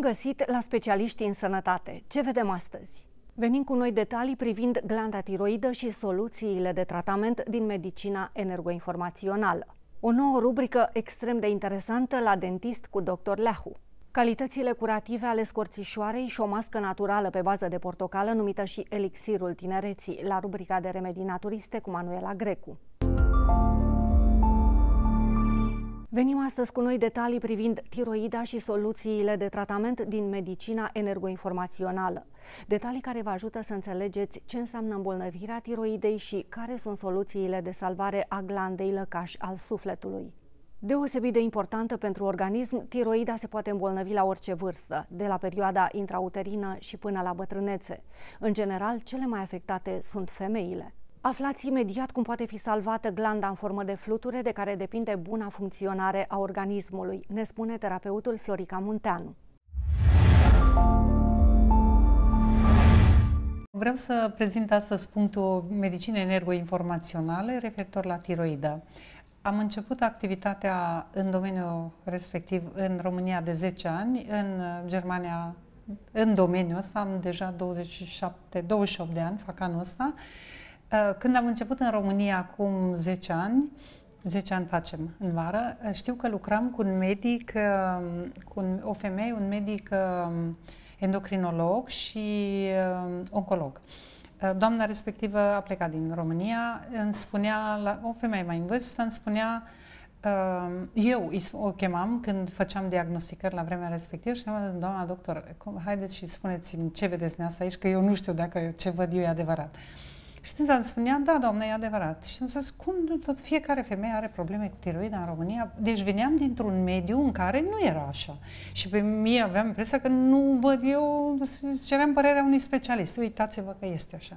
Bun găsit la specialiștii în sănătate. Ce vedem astăzi? Venim cu noi detalii privind glanda tiroidă și soluțiile de tratament din medicina energoinformațională. O nouă rubrică extrem de interesantă la dentist cu dr. Leahu. Calitățile curative ale scorțișoarei și o mască naturală pe bază de portocală numită și elixirul tinereții la rubrica de remedii naturiste cu Manuela Grecu. Venim astăzi cu noi detalii privind tiroida și soluțiile de tratament din medicina energoinformațională. Detalii care vă ajută să înțelegeți ce înseamnă îmbolnăvirea tiroidei și care sunt soluțiile de salvare a glandei lăcaș al sufletului. Deosebit de importantă pentru organism, tiroida se poate îmbolnăvi la orice vârstă, de la perioada intrauterină și până la bătrânețe. În general, cele mai afectate sunt femeile. Aflați imediat cum poate fi salvată glanda în formă de fluture de care depinde buna funcționare a organismului, ne spune terapeutul Florica Munteanu. Vreau să prezint astăzi punctul medicină energoinformaționale referitor la tiroidă. Am început activitatea în domeniul respectiv în România de 10 ani, în Germania în domeniul ăsta am deja 27, 28 de ani, fac anul ăsta. Uh, când am început în România acum 10 ani, 10 ani facem în vară, uh, știu că lucram cu un medic, uh, cu o femeie, un medic endocrinolog și oncolog. Doamna respectivă a plecat din România, îmi spunea, la, o femeie mai în vârstă, îmi spunea, eu o chemam când făceam diagnosticări la vremea respectivă și am zis, doamna doctor, haideți și spuneți-mi ce vedeți dumneavoastră aici, că eu nu știu dacă ce văd eu e adevărat. Uh, Știința îmi spunea, da, doamne, e adevărat. Și îmi zis, cum tot fiecare femeie are probleme cu tiroida în România? Deci veneam dintr-un mediu în care nu era așa. Și pe mine aveam impresia că nu văd eu, cerem părerea unui specialist. Uitați-vă că este așa.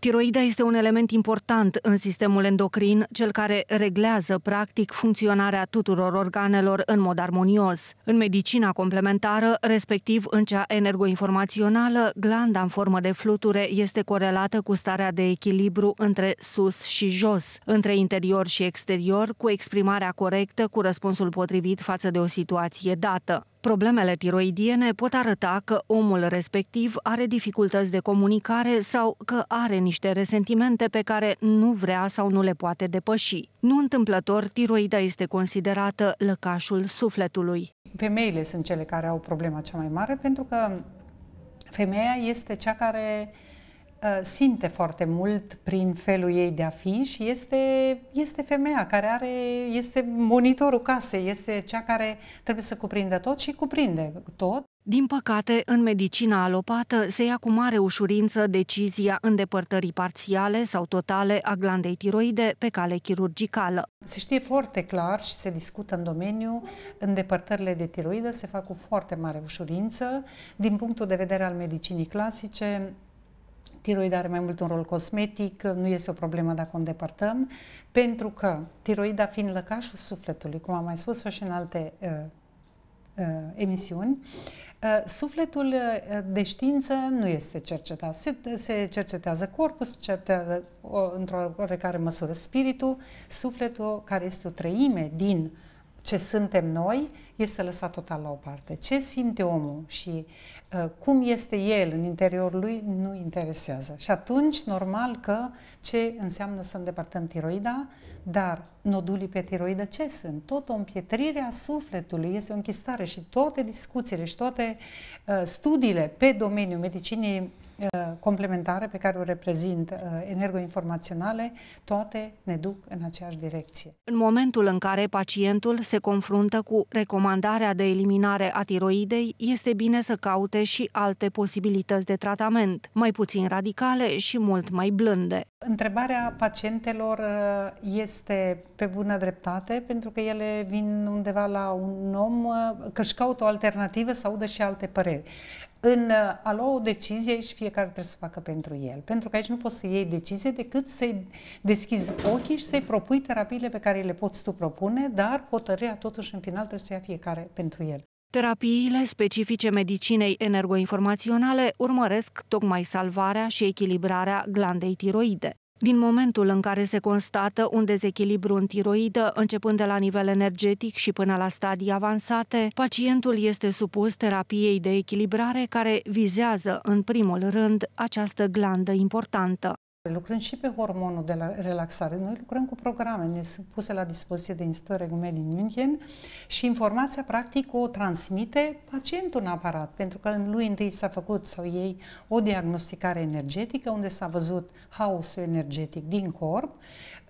Tiroida este un element important în sistemul endocrin, cel care reglează practic funcționarea tuturor organelor în mod armonios. În medicina complementară, respectiv în cea energoinformațională, glanda în formă de fluture este corelată cu starea de echilibru între sus și jos, între interior și exterior, cu exprimarea corectă, cu răspunsul potrivit față de o situație dată. Problemele tiroidiene pot arăta că omul respectiv are dificultăți de comunicare sau că are niște resentimente pe care nu vrea sau nu le poate depăși. Nu întâmplător, tiroida este considerată lăcașul sufletului. Femeile sunt cele care au problema cea mai mare pentru că femeia este cea care uh, Uh, simte foarte mult prin felul ei de a fi și este, este femeia care are, este monitorul casei, este cea care trebuie să cuprindă tot și cuprinde tot. Din păcate, în medicina alopată se ia cu mare ușurință decizia îndepărtării parțiale sau totale a glandei tiroide pe cale chirurgicală. Se știe foarte clar și se discută în domeniu, îndepărtările de tiroidă se fac cu foarte mare ușurință. Din punctul de vedere al medicinii clasice, Tiroida are mai mult un rol cosmetic, nu este o problemă dacă o îndepărtăm, pentru că tiroida fiind lăcașul sufletului, cum am mai spus-o și în alte uh, uh, emisiuni, uh, sufletul uh, de știință nu este cercetat. Se, se cercetează corpul, se cercetează uh, într-o oarecare măsură spiritul, sufletul care este o treime din uh, ce suntem noi este lăsat total la o parte. Ce simte omul și uh, cum este el în interiorul lui nu interesează. Și atunci, normal că ce înseamnă să îndepărtăm tiroida, dar nodulii pe tiroidă ce sunt? Tot o împietrire a sufletului, este o închistare și toate discuțiile și toate uh, studiile pe domeniul medicinii uh, complementare pe care o reprezint uh, energoinformaționale, toate ne duc în aceeași direcție. În momentul în care pacientul se confruntă cu recomandarea de eliminare a tiroidei, este bine să caute și alte posibilități de tratament, mai puțin radicale și mult mai blânde. Întrebarea pacientelor este uh, este pe bună dreptate, pentru că ele vin undeva la un om, uh, că își caută o alternativă să audă și alte păreri. În uh, a lua o decizie, aici fiecare trebuie să facă pentru el. Pentru că aici nu poți să iei decizie decât să-i deschizi ochii și să-i propui terapiile pe care le poți tu propune, dar hotărârea totuși în final trebuie să ia fiecare pentru el. Terapiile specifice medicinei energoinformaționale urmăresc tocmai salvarea și echilibrarea glandei tiroide. Din momentul în care se constată un dezechilibru în tiroidă, începând de la nivel energetic și până la stadii avansate, pacientul este supus terapiei de echilibrare care vizează, în primul rând, această glandă importantă. Lucrând și pe hormonul de la relaxare, noi lucrăm cu programe, ne sunt puse la dispoziție de Institutul Regumel din München și informația practic o transmite pacientul în aparat, pentru că în lui întâi s-a făcut sau ei o diagnosticare energetică unde s-a văzut haosul energetic din corp,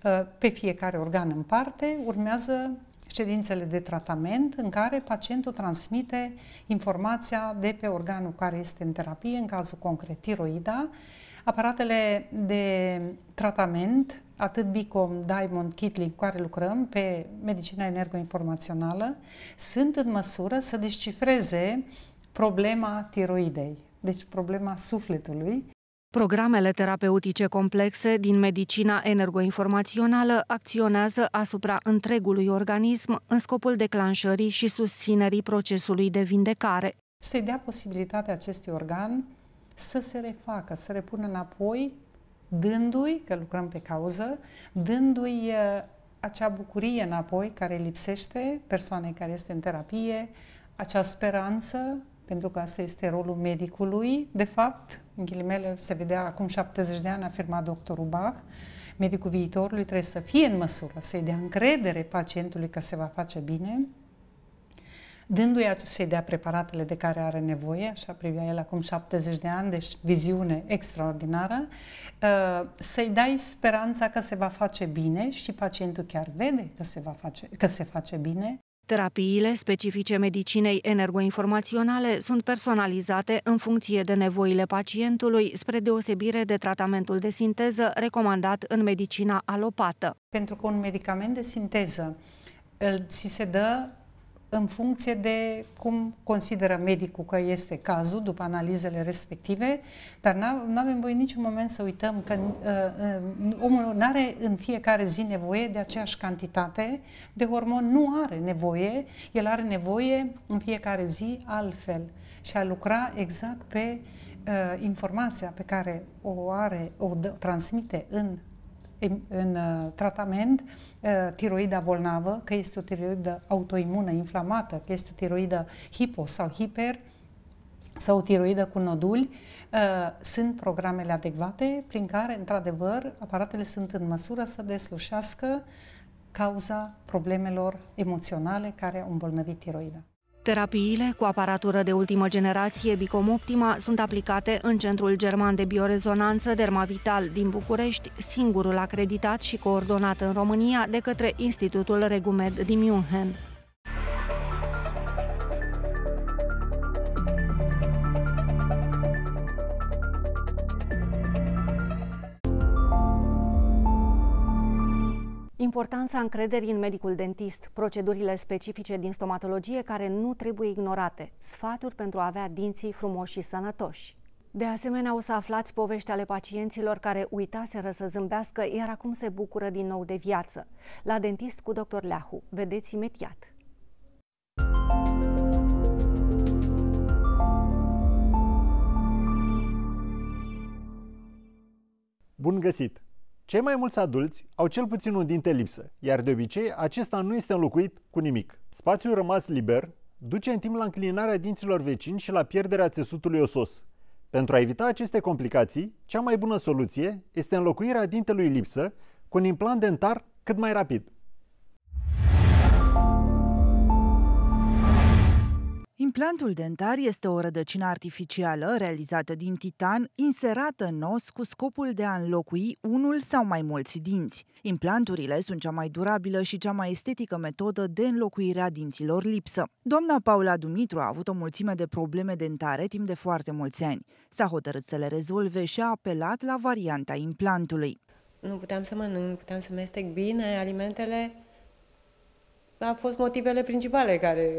ă, pe fiecare organ în parte, urmează ședințele de tratament în care pacientul transmite informația de pe organul care este în terapie, în cazul concret tiroida, Aparatele de tratament, atât Bicom, Diamond, Kitling, cu care lucrăm pe medicina energoinformațională, sunt în măsură să descifreze problema tiroidei, deci problema sufletului. Programele terapeutice complexe din medicina energoinformațională acționează asupra întregului organism în scopul declanșării și susținerii procesului de vindecare. Să-i dea posibilitatea acestui organ să se refacă, să repună înapoi, dându-i, că lucrăm pe cauză, dându-i acea bucurie înapoi care lipsește persoanei care este în terapie, acea speranță, pentru că asta este rolul medicului, de fapt, în ghilimele se vedea acum 70 de ani, afirma doctorul Bach, medicul viitorului trebuie să fie în măsură să-i dea încredere pacientului că se va face bine, dându-i să-i dea preparatele de care are nevoie, așa privea el acum 70 de ani, deci viziune extraordinară, uh, să-i dai speranța că se va face bine și pacientul chiar vede că se, va face, că se face bine. Terapiile specifice medicinei energoinformaționale sunt personalizate în funcție de nevoile pacientului, spre deosebire de tratamentul de sinteză recomandat în medicina alopată. Pentru că un medicament de sinteză ți se dă în funcție de cum consideră medicul că este cazul după analizele respective, dar nu avem voie niciun moment să uităm că uh, uh omul nu are în fiecare zi nevoie de aceeași cantitate de hormon, nu are nevoie, el are nevoie în fiecare zi altfel și a lucra exact pe uh, informația pe care o are, o dă, transmite în în uh, tratament uh, tiroida bolnavă, că este o tiroidă autoimună, inflamată, că este o tiroidă hipo sau hiper, sau o tiroidă cu noduli, uh, sunt programele adecvate prin care, într-adevăr, aparatele sunt în măsură să deslușească cauza problemelor emoționale care au îmbolnăvit tiroida. Terapiile cu aparatură de ultimă generație Optima sunt aplicate în Centrul German de Biorezonanță Dermavital din București, singurul acreditat și coordonat în România de către Institutul Regumed din München. Importanța încrederii în medicul dentist, procedurile specifice din stomatologie care nu trebuie ignorate, sfaturi pentru a avea dinții frumoși și sănătoși. De asemenea, o să aflați povești ale pacienților care uitaseră să zâmbească, iar acum se bucură din nou de viață. La dentist cu dr. Leahu. Vedeți imediat! Bun găsit! Cei mai mulți adulți au cel puțin un dinte lipsă, iar de obicei acesta nu este înlocuit cu nimic. Spațiul rămas liber duce în timp la înclinarea dinților vecini și la pierderea țesutului osos. Pentru a evita aceste complicații, cea mai bună soluție este înlocuirea dintelui lipsă cu un implant dentar cât mai rapid. Implantul dentar este o rădăcină artificială realizată din titan, inserată în os cu scopul de a înlocui unul sau mai mulți dinți. Implanturile sunt cea mai durabilă și cea mai estetică metodă de înlocuire a dinților lipsă. Doamna Paula Dumitru a avut o mulțime de probleme dentare timp de foarte mulți ani. S-a hotărât să le rezolve și a apelat la varianta implantului. Nu puteam să mănânc, nu puteam să mestec bine alimentele, a fost motivele principale care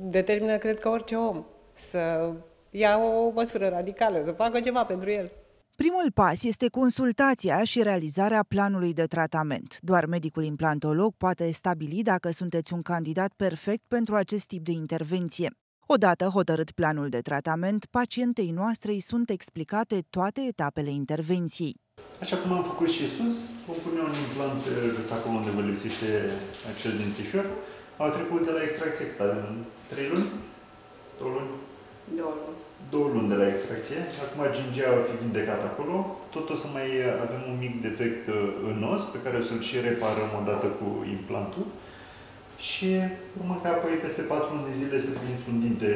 determină, cred că, orice om să ia o măsură radicală, să facă ceva pentru el. Primul pas este consultația și realizarea planului de tratament. Doar medicul implantolog poate stabili dacă sunteți un candidat perfect pentru acest tip de intervenție. Odată hotărât planul de tratament, pacientei noastre îi sunt explicate toate etapele intervenției. Așa cum am făcut și sus, vom pune un implant eh, jos acolo unde vă lipsește acel dințișor. Au trecut de la extracție cât avem? 3 luni? 2 luni? 2 luni. 2 luni de la extracție. Acum gingia va fi vindecat acolo. Tot o să mai avem un mic defect eh, în os pe care o să-l și reparăm odată cu implantul. Și urmă că apoi peste 4 luni de zile să prinți un dinte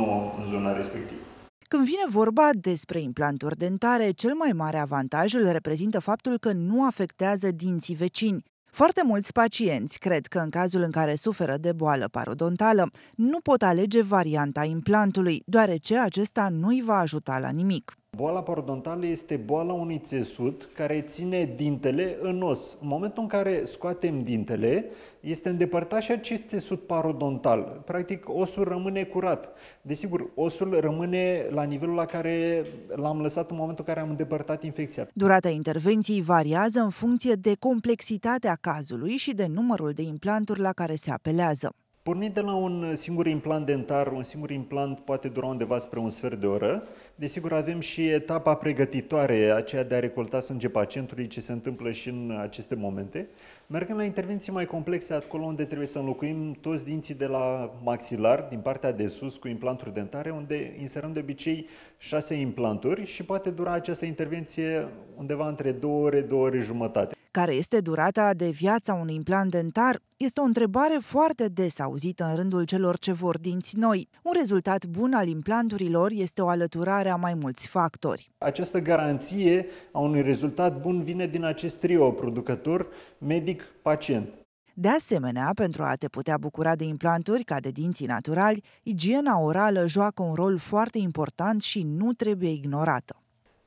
nou în zona respectivă. Când vine vorba despre implanturi dentare, cel mai mare avantaj îl reprezintă faptul că nu afectează dinții vecini. Foarte mulți pacienți cred că în cazul în care suferă de boală parodontală, nu pot alege varianta implantului, deoarece acesta nu îi va ajuta la nimic. Boala parodontală este boala unui țesut care ține dintele în os. În momentul în care scoatem dintele, este îndepărtat și acest țesut parodontal. Practic, osul rămâne curat. Desigur, osul rămâne la nivelul la care l-am lăsat în momentul în care am îndepărtat infecția. Durata intervenției variază în funcție de complexitatea cazului și de numărul de implanturi la care se apelează. Pornind de la un singur implant dentar, un singur implant poate dura undeva spre un sfert de oră. Desigur, avem și etapa pregătitoare, aceea de a recolta sânge pacientului, ce se întâmplă și în aceste momente. Mergând la intervenții mai complexe, acolo unde trebuie să înlocuim toți dinții de la maxilar, din partea de sus, cu implanturi dentare, unde inserăm de obicei șase implanturi și poate dura această intervenție undeva între două ore, două ore jumătate. Care este durata de viață a unui implant dentar? Este o întrebare foarte des auzită în rândul celor ce vor dinți noi. Un rezultat bun al implanturilor este o alăturare a mai mulți factori. Această garanție a unui rezultat bun vine din acest trio producător, medic, pacient. De asemenea, pentru a te putea bucura de implanturi ca de dinții naturali, igiena orală joacă un rol foarte important și nu trebuie ignorată.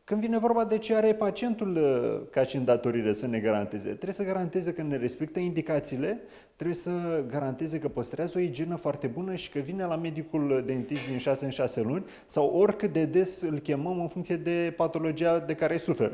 Când vine vorba de ce are pacientul uh, ca și îndatorire să ne garanteze, trebuie să garanteze că ne respectă indicațiile, trebuie să garanteze că păstrează o igienă foarte bună și că vine la medicul dentist din 6 în 6 luni sau oricât de des îl chemăm în funcție de patologia de care suferă.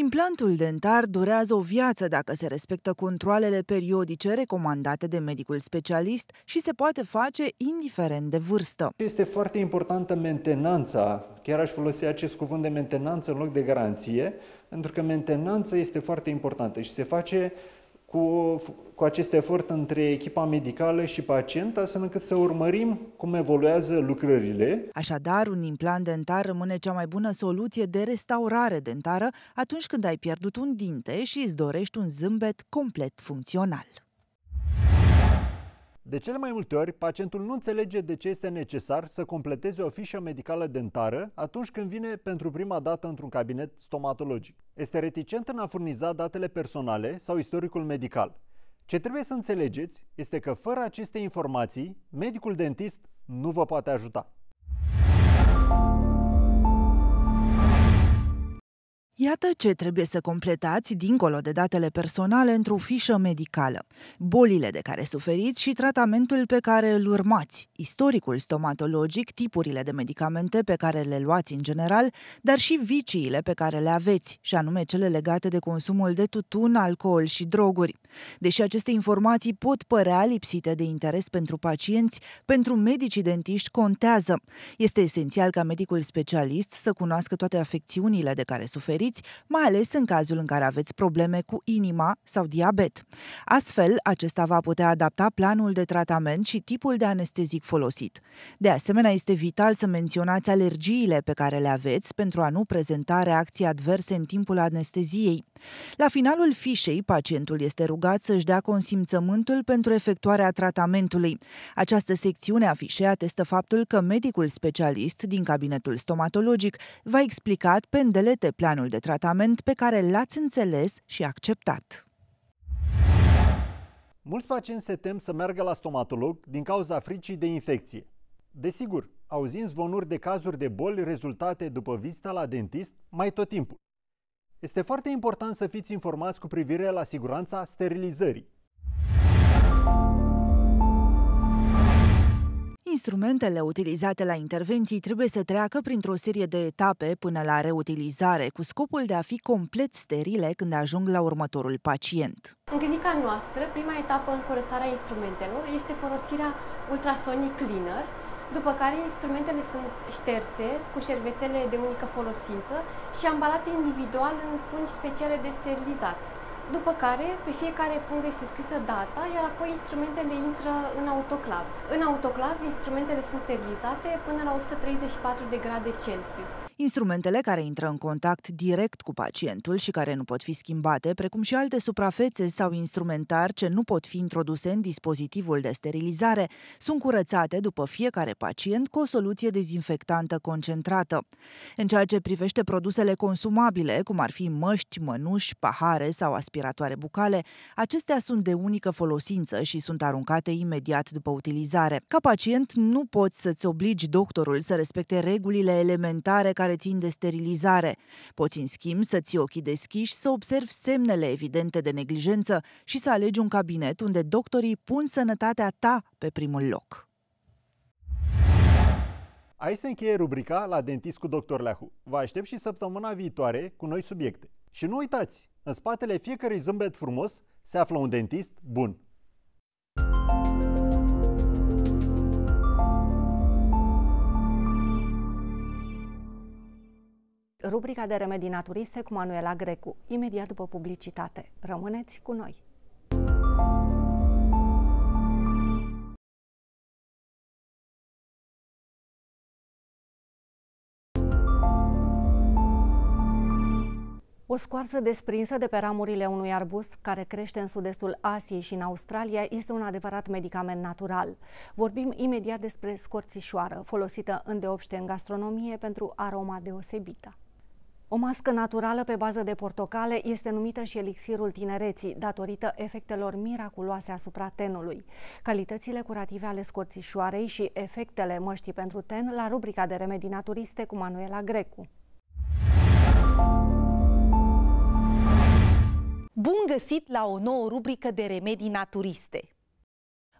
Implantul dentar durează o viață dacă se respectă controlele periodice recomandate de medicul specialist și se poate face indiferent de vârstă. Este foarte importantă mentenanța, chiar aș folosi acest cuvânt de mentenanță în loc de garanție, pentru că mentenanța este foarte importantă și se face uh, cu, cu acest efort între echipa medicală și pacient, astfel încât să urmărim cum evoluează lucrările. Așadar, un implant dentar rămâne cea mai bună soluție de restaurare dentară atunci când ai pierdut un dinte și îți dorești un zâmbet complet funcțional. De cele mai multe ori, pacientul nu înțelege de ce este necesar să completeze o fișă medicală dentară atunci când vine pentru prima dată într-un cabinet stomatologic. Este reticent în a furniza datele personale sau istoricul medical. Ce trebuie să înțelegeți este că fără aceste informații, medicul dentist nu vă poate ajuta. Iată ce trebuie să completați dincolo de datele personale într-o fișă medicală. Bolile de care suferiți și tratamentul pe care îl urmați, istoricul stomatologic, tipurile de medicamente pe care le luați în general, dar și viciile pe care le aveți, și anume cele legate de consumul de tutun, alcool și droguri. Deși aceste informații pot părea lipsite de interes pentru pacienți, pentru medicii dentiști contează. Este esențial ca medicul specialist să cunoască toate afecțiunile de care suferiți, mai ales în cazul în care aveți probleme cu inima sau diabet. Astfel, acesta va putea adapta planul de tratament și tipul de anestezic folosit. De asemenea, este vital să menționați alergiile pe care le aveți pentru a nu prezenta reacții adverse în timpul anesteziei. La finalul fișei, pacientul este rugat rugat să-și dea consimțământul pentru efectuarea tratamentului. Această secțiune a fișei atestă faptul că medicul specialist din cabinetul stomatologic va explica pe îndelete planul de tratament pe care l-ați înțeles și acceptat. Mulți pacienți se tem să meargă la stomatolog din cauza fricii de infecție. Desigur, auzind zvonuri de cazuri de boli rezultate după vizita la dentist mai tot timpul. Este foarte important să fiți informați cu privire la siguranța sterilizării. Instrumentele utilizate la intervenții trebuie să treacă printr-o serie de etape până la reutilizare, cu scopul de a fi complet sterile când ajung la următorul pacient. În clinica noastră, prima etapă în curățarea instrumentelor este folosirea ultrasonic cleaner, după care instrumentele sunt șterse cu șervețele de unică folosință și ambalate individual în pungi speciale de sterilizat. După care, pe fiecare pungă este scrisă data, iar apoi instrumentele intră în autoclav. În autoclav, instrumentele sunt sterilizate până la 134 de grade Celsius. Instrumentele care intră în contact direct cu pacientul și care nu pot fi schimbate, precum și alte suprafețe sau instrumentar ce nu pot fi introduse în dispozitivul de sterilizare, sunt curățate după fiecare pacient cu o soluție dezinfectantă concentrată. În ceea ce privește produsele consumabile, cum ar fi măști, mănuși, pahare sau aspiratoare bucale, acestea sunt de unică folosință și sunt aruncate imediat după utilizare. Ca pacient, nu poți să-ți obligi doctorul să respecte regulile elementare care care țin de sterilizare. Poți, în schimb, să ții ochii deschiși, să observi semnele evidente de neglijență și să alegi un cabinet unde doctorii pun sănătatea ta pe primul loc. Aici se încheie rubrica la dentist cu dr. Leahu. Vă aștept și săptămâna viitoare cu noi subiecte. Și nu uitați, în spatele fiecărui zâmbet frumos se află un dentist bun. Thank you rubrica de remedii naturiste cu Manuela Grecu, imediat după publicitate. Rămâneți cu noi! O scoarță desprinsă de pe ramurile unui arbust care crește în sud-estul Asiei și în Australia este un adevărat medicament natural. Vorbim imediat despre scorțișoară, folosită îndeopște în gastronomie pentru aroma deosebită. O mască naturală pe bază de portocale este numită și elixirul tinereții, datorită efectelor miraculoase asupra tenului. Calitățile curative ale scorțișoarei și efectele măștii pentru ten la rubrica de remedii naturiste cu Manuela Grecu. Bun găsit la o nouă rubrică de remedii naturiste!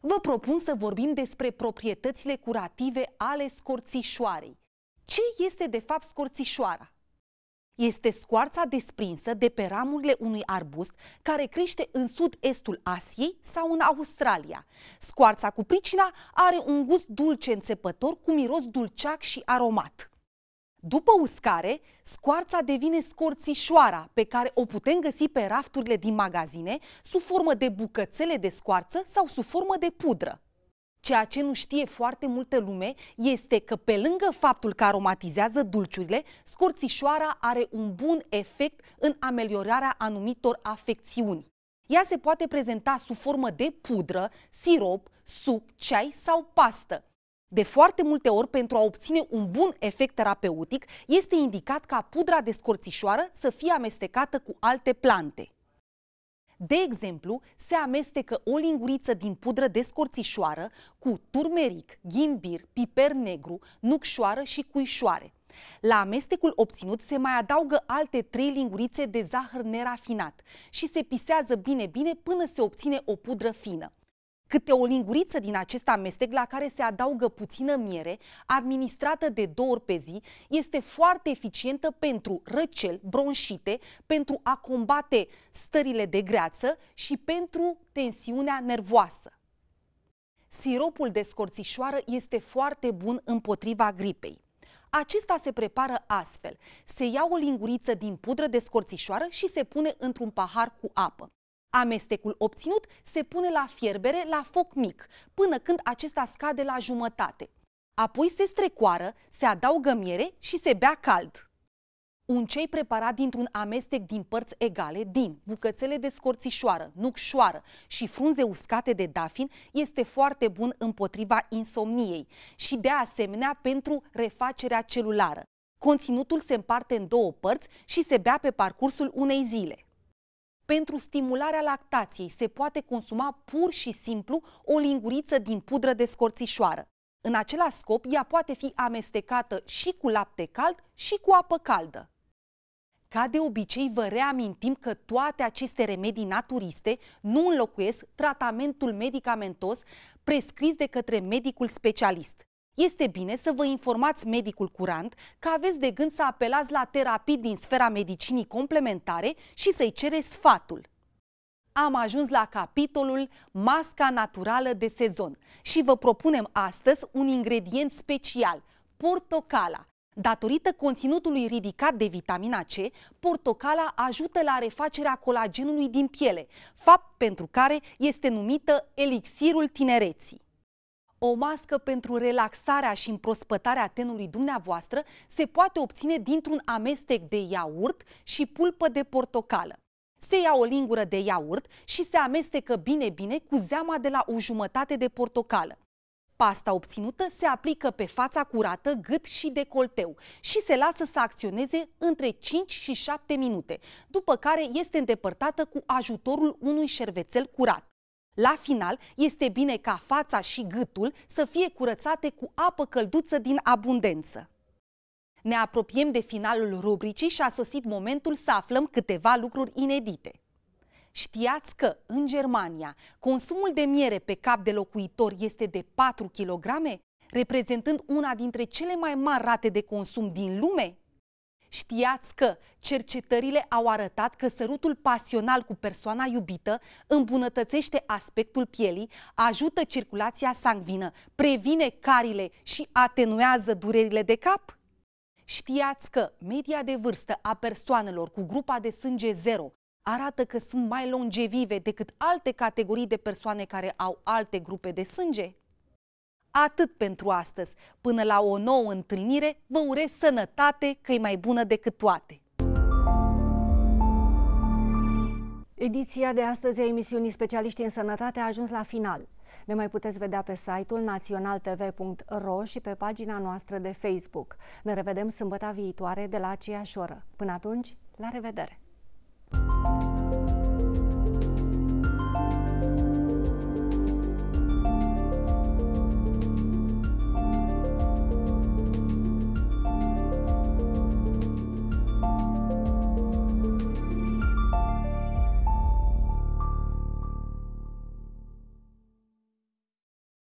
Vă propun să vorbim despre proprietățile curative ale scorțișoarei. Ce este de fapt scorțișoara? este scoarța desprinsă de pe ramurile unui arbust care crește în sud-estul Asiei sau în Australia. Scoarța cu pricina are un gust dulce înțepător cu miros dulceac și aromat. După uscare, scoarța devine scorțișoara, pe care o putem găsi pe rafturile din magazine sub formă de bucățele de scoarță sau sub formă de pudră. Ceea ce nu știe foarte multă lume este că pe lângă faptul că aromatizează dulciurile, scorțișoara are un bun efect în ameliorarea anumitor afecțiuni. Ea se poate prezenta sub formă de pudră, sirop, suc, ceai sau pastă. De foarte multe ori, pentru a obține un bun efect terapeutic, este indicat ca pudra de scorțișoară să fie amestecată cu alte plante. De exemplu, se amestecă o linguriță din pudră de scorțișoară cu turmeric, ghimbir, piper negru, nucșoară și cuișoare. La amestecul obținut se mai adaugă alte trei lingurițe de zahăr nerafinat și se pisează bine-bine până se obține o pudră fină câte o linguriță din acest amestec la care se adaugă puțină miere, administrată de două ori pe zi, este foarte eficientă pentru răcel, bronșite, pentru a combate stările de greață și pentru tensiunea nervoasă. Siropul de scorțișoară este foarte bun împotriva gripei. Acesta se prepară astfel. Se ia o linguriță din pudră de scorțișoară și se pune într-un pahar cu apă. Amestecul obținut se pune la fierbere la foc mic, până când acesta scade la jumătate. Apoi se strecoară, se adaugă miere și se bea cald. Un cei preparat dintr-un amestec din părți egale, din bucățele de scorțișoară, nucșoară și frunze uscate de dafin, este foarte bun împotriva insomniei și de asemenea pentru refacerea celulară. Conținutul se împarte în două părți și se bea pe parcursul unei zile. Pentru stimularea lactației se poate consuma pur și simplu o linguriță din pudră de scorțișoară. În același scop, ea poate fi amestecată și cu lapte cald și cu apă caldă. Ca de obicei, vă reamintim că toate aceste remedii naturiste nu înlocuiesc tratamentul medicamentos prescris de către medicul specialist este bine să vă informați medicul curant că aveți de gând să apelați la terapii din sfera medicinii complementare și să-i cere sfatul. Am ajuns la capitolul Masca naturală de sezon și vă propunem astăzi un ingredient special, portocala. Datorită conținutului ridicat de vitamina C, portocala ajută la refacerea colagenului din piele, fapt pentru care este numită elixirul tinereții o mască pentru relaxarea și împrospătarea tenului dumneavoastră se poate obține dintr-un amestec de iaurt și pulpă de portocală. Se ia o lingură de iaurt și se amestecă bine-bine cu zeama de la o jumătate de portocală. Pasta obținută se aplică pe fața curată, gât și decolteu și se lasă să acționeze între 5 și 7 minute, după care este îndepărtată cu ajutorul unui șervețel curat. La final, este bine ca fața și gâtul să fie curățate cu apă călduță din abundență. Ne apropiem de finalul rubricii și a sosit momentul să aflăm câteva lucruri inedite. Știați că, în Germania, consumul de miere pe cap de locuitor este de 4 kg, reprezentând una dintre cele mai mari rate de consum din lume? Știați că cercetările au arătat că sărutul pasional cu persoana iubită îmbunătățește aspectul pielii, ajută circulația sanguină, previne carile și atenuează durerile de cap? Știați că media de vârstă a persoanelor cu grupa de sânge 0 arată că sunt mai longevive decât alte categorii de persoane care au alte grupe de sânge? Atât pentru astăzi. Până la o nouă întâlnire, vă urez sănătate că e mai bună decât toate. Ediția de astăzi a emisiunii Specialiștii în Sănătate a ajuns la final. Ne mai puteți vedea pe site-ul naționaltv.ro și pe pagina noastră de Facebook. Ne revedem sâmbăta viitoare de la aceeași oră. Până atunci, la revedere! Thank you